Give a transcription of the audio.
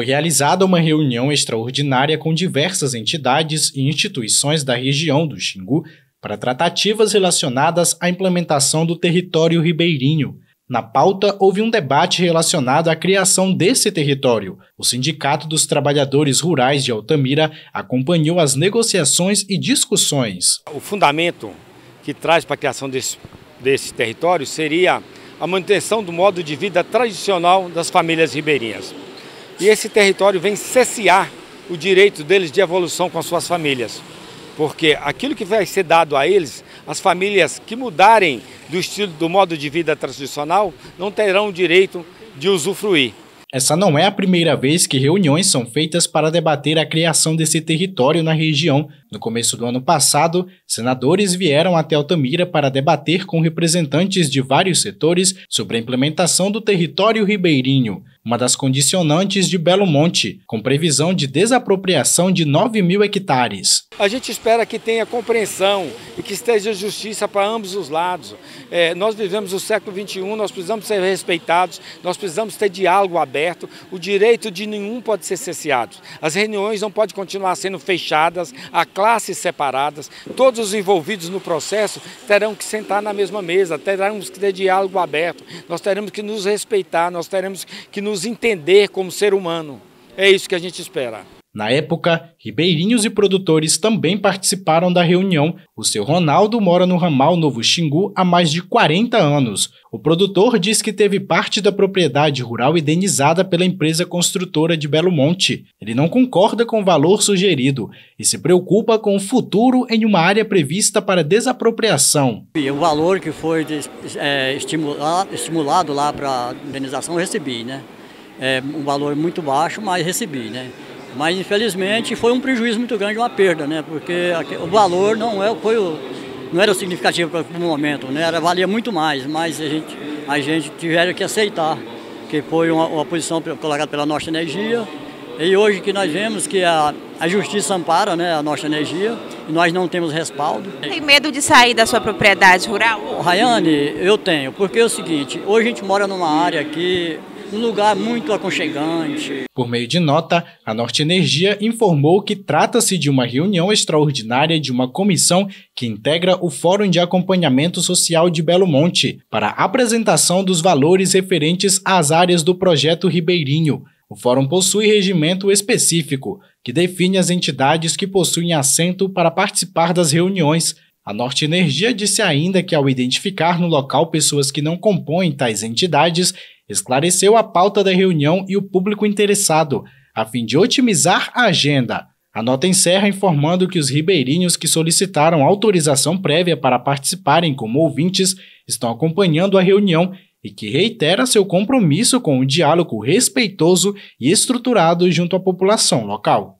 foi realizada uma reunião extraordinária com diversas entidades e instituições da região do Xingu para tratativas relacionadas à implementação do território ribeirinho. Na pauta, houve um debate relacionado à criação desse território. O Sindicato dos Trabalhadores Rurais de Altamira acompanhou as negociações e discussões. O fundamento que traz para a criação desse, desse território seria a manutenção do modo de vida tradicional das famílias ribeirinhas. E esse território vem cessear o direito deles de evolução com suas famílias. Porque aquilo que vai ser dado a eles, as famílias que mudarem do estilo do modo de vida tradicional não terão o direito de usufruir. Essa não é a primeira vez que reuniões são feitas para debater a criação desse território na região. No começo do ano passado, senadores vieram até Altamira para debater com representantes de vários setores sobre a implementação do território ribeirinho uma das condicionantes de Belo Monte, com previsão de desapropriação de 9 mil hectares. A gente espera que tenha compreensão e que esteja justiça para ambos os lados. É, nós vivemos o século XXI, nós precisamos ser respeitados, nós precisamos ter diálogo aberto, o direito de nenhum pode ser cesseado. As reuniões não podem continuar sendo fechadas, a classes separadas, todos os envolvidos no processo terão que sentar na mesma mesa, teremos que ter diálogo aberto, nós teremos que nos respeitar, nós teremos que nos nos entender como ser humano. É isso que a gente espera. Na época, ribeirinhos e produtores também participaram da reunião. O seu Ronaldo mora no ramal Novo Xingu há mais de 40 anos. O produtor diz que teve parte da propriedade rural indenizada pela empresa construtora de Belo Monte. Ele não concorda com o valor sugerido e se preocupa com o futuro em uma área prevista para desapropriação. E o valor que foi é, estimulado, estimulado lá para a indenização, eu recebi, né? é, um valor muito baixo, mas recebi, né? Mas infelizmente foi um prejuízo muito grande, uma perda, né? Porque o valor não é, foi o, não era o significativo para o momento, né? Era, valia muito mais, mas a gente, a gente tiveram que aceitar, que foi uma, uma posição colocada pela nossa energia. E hoje que nós vemos que a, a justiça ampara né, a nossa energia e nós não temos respaldo. Tem medo de sair da sua propriedade rural? Rayane, eu tenho, porque é o seguinte, hoje a gente mora numa área que um lugar muito aconchegante. Por meio de nota, a Norte Energia informou que trata-se de uma reunião extraordinária de uma comissão que integra o Fórum de Acompanhamento Social de Belo Monte para a apresentação dos valores referentes às áreas do projeto Ribeirinho. O fórum possui regimento específico, que define as entidades que possuem assento para participar das reuniões a Norte Energia disse ainda que, ao identificar no local pessoas que não compõem tais entidades, esclareceu a pauta da reunião e o público interessado, a fim de otimizar a agenda. A nota encerra informando que os ribeirinhos que solicitaram autorização prévia para participarem como ouvintes estão acompanhando a reunião e que reitera seu compromisso com o um diálogo respeitoso e estruturado junto à população local.